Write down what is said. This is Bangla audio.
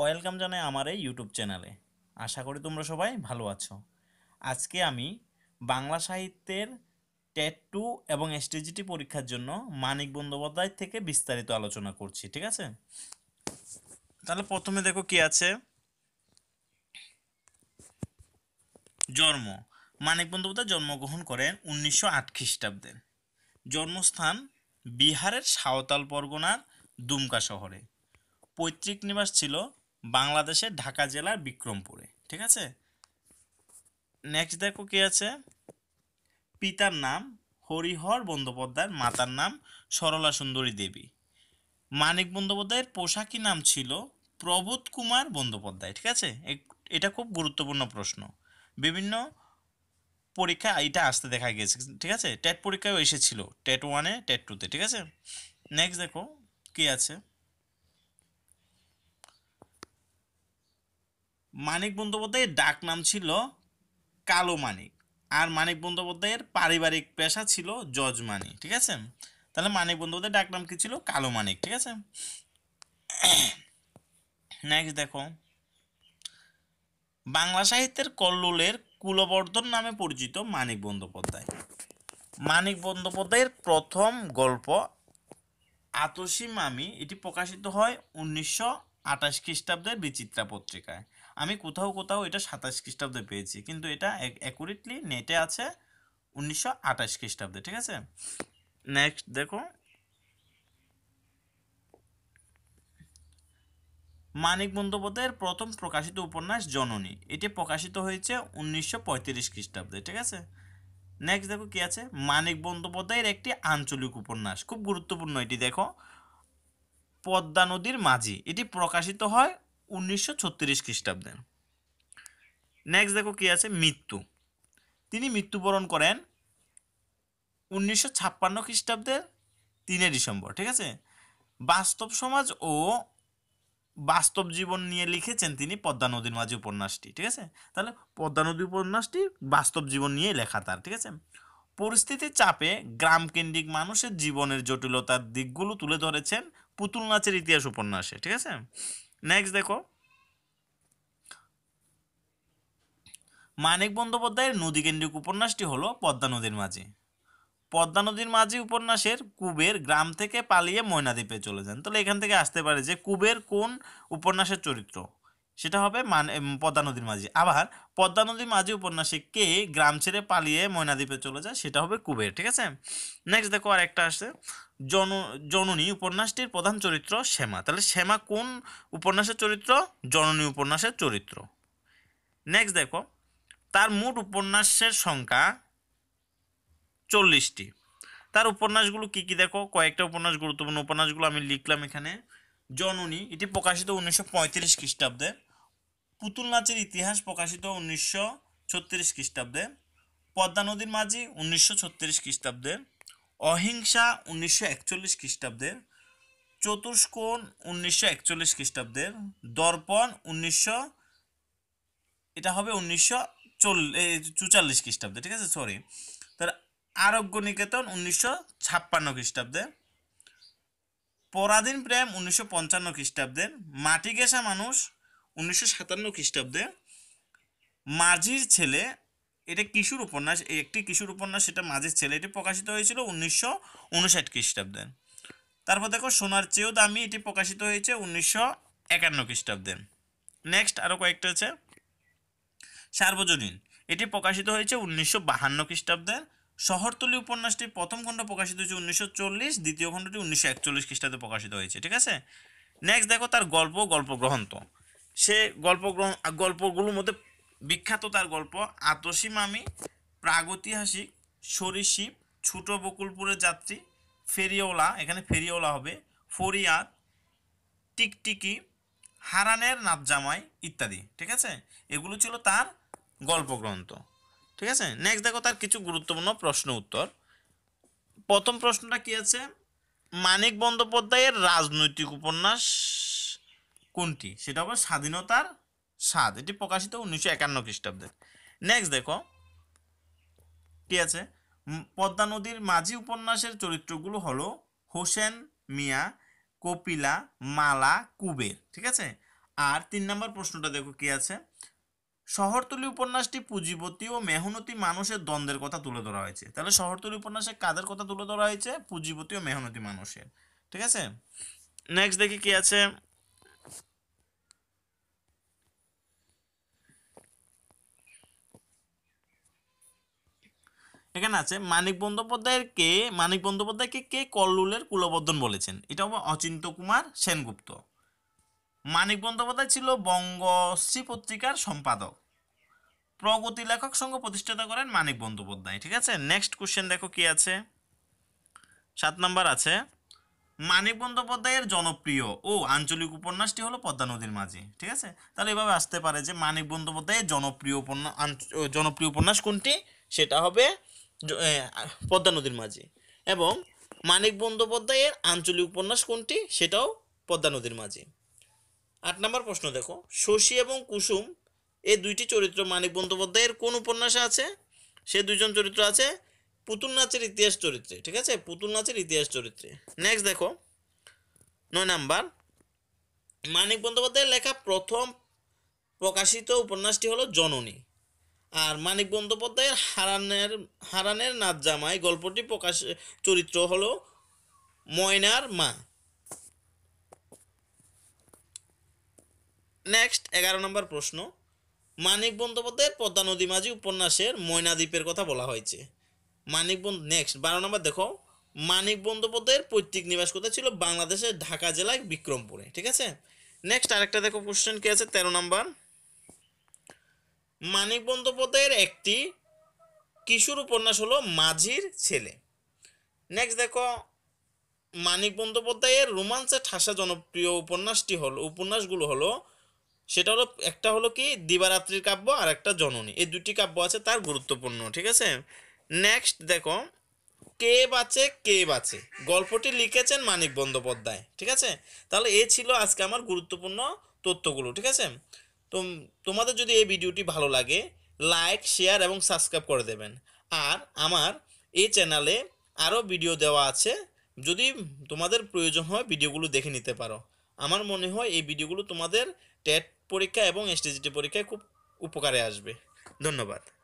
ওয়েলকাম জানাই আমার এই ইউটিউব চ্যানেলে আশা করি তোমরা সবাই ভালো আছো আজকে আমি বাংলা সাহিত্যের টেট টু এবং এসটিজিটি পরীক্ষার জন্য মানিক বন্দ্যোপাধ্যায় থেকে বিস্তারিত আলোচনা করছি ঠিক আছে তাহলে প্রথমে দেখো কি আছে জন্ম মানিক বন্দ্যোপাধ্যায় জন্মগ্রহণ করেন উনিশশো আট খ্রিস্টাব্দে জন্মস্থান বিহারের সাঁওতাল পরগনার দুমকা শহরে পৈতৃক নিবাস ছিল বাংলাদেশের ঢাকা জেলার বিক্রমপুরে ঠিক আছে নেক্সট দেখো কি আছে পিতার নাম হরিহর বন্দ্যোপাধ্যায়ের মাতার নাম সরলা সুন্দরী দেবী মানিক বন্দ্যোপাধ্যায়ের পোশাকি নাম ছিল প্রবোধ কুমার বন্দ্যোপাধ্যায় ঠিক আছে এটা খুব গুরুত্বপূর্ণ প্রশ্ন বিভিন্ন পরীক্ষা এটা আসতে দেখা গিয়েছে ঠিক আছে টেট পরীক্ষাও এসেছিল টেট ওয়ানে টেট টুতে ঠিক আছে নেক্সট দেখো কি আছে মানিক বন্দ্যোপাধ্যায়ের ডাক নাম ছিল কালো মানিক আর মানিক বন্দ্যোপাধ্যায়ের পারিবারিক পেশা ছিল জজ মানি ঠিক আছে তাহলে মানিক বন্দ্যোপাধ্যায়ের ডাক নাম কি ছিল কালো মানিক ঠিক আছে নেক্সট দেখো বাংলা সাহিত্যের কল্লোলের কুলবর্ধন নামে পরিচিত মানিক বন্দ্যোপাধ্যায় মানিক বন্দ্যোপাধ্যায়ের প্রথম গল্প আতসী মামি এটি প্রকাশিত হয় উনিশশো আঠাশ খ্রিস্টাব্দের বিচিত্রা পত্রিকায় আমি কোথাও কোথাও এটা সাতাশ খ্রিস্টাব্দে পেয়েছি কিন্তু এটা অ্যাকুরেটলি নেটে আছে উনিশশো আঠাশ খ্রিস্টাব্দে ঠিক আছে নেক্সট দেখো মানিক বন্দ্যোপাধ্যায়ের প্রথম প্রকাশিত উপন্যাস জননী এটি প্রকাশিত হয়েছে উনিশশো পঁয়ত্রিশ খ্রিস্টাব্দে ঠিক আছে নেক্সট দেখো কি আছে মানিক বন্দ্যোপাধ্যায়ের একটি আঞ্চলিক উপন্যাস খুব গুরুত্বপূর্ণ এটি দেখো পদ্মা নদীর মাঝি এটি প্রকাশিত হয় উনিশশো ছত্রিশ খ্রিস্টাব্দে নেক্সট দেখো কি আছে মৃত্যু তিনি মৃত্যুবরণ করেন উনিশশো ছাপ্পান্ন খ্রিস্টাব্দের তিনে ডিসেম্বর ঠিক আছে বাস্তব সমাজ ও বাস্তব জীবন নিয়ে লিখেছেন তিনি পদ্মা নদীর মাঝে উপন্যাসটি ঠিক আছে তাহলে পদ্মা নদী উপন্যাসটি বাস্তব জীবন নিয়ে লেখা তার ঠিক আছে পরিস্থিতির চাপে গ্রামকেন্দ্রিক মানুষের জীবনের জটিলতার দিকগুলো তুলে ধরেছেন পুতুল নাচের ইতিহাস উপন্যাসে ঠিক আছে নেক্সট দেখো মানিক বন্দ্যোপাধ্যায়ের নদীকেন্দ্রিক উপন্যাসটি হলো পদ্মা নদীর মাঝি পদ্মা নদীর মাঝি উপন্যাসের কুবের গ্রাম থেকে পালিয়ে ময়নাদ্বীপে চলে যান তাহলে এখান থেকে আসতে পারে যে কুবের কোন উপন্যাসের চরিত্র সেটা হবে মান পদ্মা নদীর মাঝি আবার পদ্মা নদীর মাঝি উপন্যাসে কে গ্রাম ছেড়ে পালিয়ে ময়নাদ্বীপে চলে যায় সেটা হবে কুবের ঠিক আছে নেক্সট দেখো আর একটা আসছে জন জননী উপন্যাসটির প্রধান চরিত্র শ্যামা তাহলে শ্যামা কোন উপন্যাসের চরিত্র জননী উপন্যাসের চরিত্র নেক্সট দেখো তার মোট উপন্যাসের সংখ্যা চল্লিশটি তার উপন্যাসগুলো কি কি দেখো কয়েকটা উপন্যাস গুরুত্বপূর্ণ উপন্যাসগুলো আমি লিখলাম এখানে জননী এটি প্রকাশিত উনিশশো পঁয়ত্রিশ খ্রিস্টাব্দে পুতুল নাচের ইতিহাস প্রকাশিত উনিশশো ছত্রিশ খ্রিস্টাব্দে পদ্মা নদীর মাঝি উনিশশো ছত্রিশ খ্রিস্টাব্দে অহিংসা উনিশশো একচল্লিশ খ্রিস্টাব্দে চতুষ্কোণ উনিশশো একচল্লিশ খ্রিস্টাব্দে দর্পণ উনিশশো এটা হবে উনিশশো চুচাল্লিশ খ্রিস্টাব্দে ঠিক আছে সরি তার আরোগ্য নিকেতন উনিশশো ছাপ্পান্ন খ্রিস্টাব্দে পরাধীন প্রেম উনিশশো পঞ্চান্ন খ্রিস্টাব্দের মাটি গেসা মানুষ উনিশশো সাতান্ন খ্রিস্টাব্দে মাঝির ছেলে এটা কিশোর উপন্যাস একটি কিশোর উপন্যাস সেটা মাঝির ছেলে এটি প্রকাশিত হয়েছিল উনিশশো উনষাট খ্রিস্টাব্দে তারপর দেখো সোনার চেয়েও দামি এটি প্রকাশিত হয়েছে উনিশশো একান্ন খ্রিস্টাব্দে নেক্সট আরও কয়েকটা আছে সার্বজনীন এটি প্রকাশিত হয়েছে উনিশশো বাহান্ন খ্রিস্টাব্দে শহরতলী উপন্যাসটি প্রথম খণ্ড প্রকাশিত হয়েছে উনিশশো চল্লিশ দ্বিতীয় খণ্ডটি উনিশশো একচল্লিশ খ্রিস্টাব্দে প্রকাশিত হয়েছে ঠিক আছে নেক্সট দেখো তার গল্প গল্প গ্রন্থ সে গল্প গল্পগুলোর মধ্যে বিখ্যাত তার গল্প আতসী মামি প্রাগৈতিহাসিক সরীসীপ ছোট বকুলপুরের যাত্রী ফেরিওলা এখানে ফেরিওলা হবে ফরিয়াদ টিকটিকি হারানের নাতজামাই ইত্যাদি ঠিক আছে এগুলো ছিল তার গল্পগ্রন্থ ঠিক আছে নেক্সট দেখো তার কিছু গুরুত্বপূর্ণ প্রশ্ন উত্তর প্রথম প্রশ্নটা কি আছে মানিক বন্দ্যোপাধ্যায়ের রাজনৈতিক উপন্যাস কোনটি সেটা হবে স্বাধীনতার স্বাদ এটি প্রকাশিত উনিশশো একান্ন খ্রিস্টাব্দে নেক্সট দেখো কি আছে পদ্মা নদীর মাঝি উপন্যাসের চরিত্রগুলো হলো হোসেন মিয়া কপিলা মালা কুবের ঠিক আছে আর তিন নম্বর প্রশ্নটা দেখো কি আছে শহরতলি উপন্যাসটি পুঁজিপতি ও মেহনতি মানুষের দ্বন্দ্বের কথা তুলে ধরা হয়েছে তাহলে শহরতলি উপন্যাসে কাদের কথা তুলে ধরা হয়েছে পুঁজিপতি ও মেহনতি মানুষের ঠিক আছে নেক্সট দেখি কি আছে এখানে আছে মানিক কে মানিক বন্দ্যোপাধ্যায়কে কে কল্লুলের কুলবর্ধন বলেছেন এটা অচিন্ত কুমার সেনগুপ্ত মানিক বন্দ্যোপাধ্যায় ছিল বঙ্গশ্রী পত্রিকার সম্পাদক প্রগতি লেখক সংঘ প্রতিষ্ঠাতা করেন মানিক বন্দ্যোপাধ্যায় ঠিক আছে নেক্সট কোশ্চেন দেখো কি আছে সাত নম্বর আছে মানিক বন্দ্যোপাধ্যায়ের জনপ্রিয় ও আঞ্চলিক উপন্যাসটি হলো পদ্মা নদীর মাঝি ঠিক আছে তাহলে এভাবে আসতে পারে যে মানিক বন্দ্যোপাধ্যায়ের জনপ্রিয় উপন্যাস জনপ্রিয় উপন্যাস কোনটি সেটা হবে পদ্মা নদীর মাঝে এবং মানিক বন্দ্যোপাধ্যায়ের আঞ্চলিক উপন্যাস কোনটি সেটাও পদ্মা নদীর মাঝে আট নম্বর প্রশ্ন দেখো শশী এবং কুসুম এই দুইটি চরিত্র মানিক বন্দ্যোপাধ্যায়ের কোন উপন্যাসে আছে সে দুইজন চরিত্র আছে পুতুল নাচের ইতিহাস চরিত্রে ঠিক আছে পুতুল নাচের ইতিহাস চরিত্রে নেক্সট দেখো নয় নাম্বার মানিক বন্দ্যোপাধ্যায়ের লেখা প্রথম প্রকাশিত উপন্যাসটি হলো জননী আর মানিক বন্দ্যোপাধ্যায়ের হারানের হারানের নাচ জামাই গল্পটি প্রকাশ চরিত্র হল ময়নার মা নেক্সট এগারো নম্বর প্রশ্ন মানিক বন্দ্যোপাধ্যায়ের পদ্মা নদী মাঝি উপন্যাসের ময়নাদ্বীপের কথা বলা হয়েছে মানিক নেক্সট বারো নম্বর দেখো মানিক বন্দ্যোপাধ্যায়ের পৈতৃক নিবাস কোথায় ছিল বাংলাদেশের ঢাকা জেলায় বিক্রমপুরে ঠিক আছে নেক্সট আরেকটা দেখো কোশ্চেন কী আছে তেরো নম্বর মানিক বন্দ্যোপাধ্যায়ের একটি কিশোর উপন্যাস হলো মাঝির ছেলে নেক্সট দেখো মানিক বন্দ্যোপাধ্যায়ের রোমাঞ্চে ঠাসা জনপ্রিয় উপন্যাসটি হলো উপন্যাসগুলো হলো সেটা হলো একটা হলো কি দিবারাত্রির কাব্য আর একটা জননী এই দুটি কাব্য আছে তার গুরুত্বপূর্ণ ঠিক আছে নেক্সট দেখো কে বাঁচে কে বাঁচে গল্পটি লিখেছেন মানিক বন্দ্যোপাধ্যায় ঠিক আছে তাহলে এ ছিল আজকে আমার গুরুত্বপূর্ণ তথ্যগুলো ঠিক আছে তোম তোমাদের যদি এই ভিডিওটি ভালো লাগে লাইক শেয়ার এবং সাবস্ক্রাইব করে দেবেন আর আমার এই চ্যানেলে আরও ভিডিও দেওয়া আছে যদি তোমাদের প্রয়োজন হয় ভিডিওগুলো দেখে নিতে পারো আমার মনে হয় এই ভিডিওগুলো তোমাদের টেট পরীক্ষা এবং এসটিজিটি পরীক্ষায় খুব উপকারে আসবে ধন্যবাদ